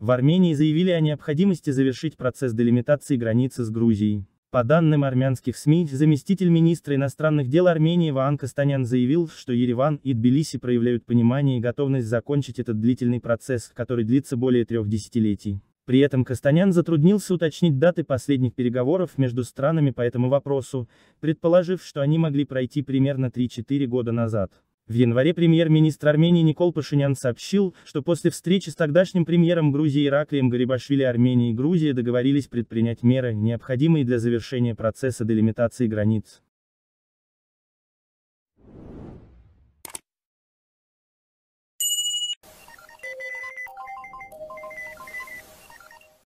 В Армении заявили о необходимости завершить процесс делимитации границы с Грузией. По данным армянских СМИ, заместитель министра иностранных дел Армении Ваан Кастанян заявил, что Ереван и Тбилиси проявляют понимание и готовность закончить этот длительный процесс, который длится более трех десятилетий. При этом Кастанян затруднился уточнить даты последних переговоров между странами по этому вопросу, предположив, что они могли пройти примерно 3-4 года назад. В январе премьер-министр Армении Никол Пашинян сообщил, что после встречи с тогдашним премьером Грузии Ираклием Гарибашвили Армения и Грузия договорились предпринять меры, необходимые для завершения процесса делимитации границ.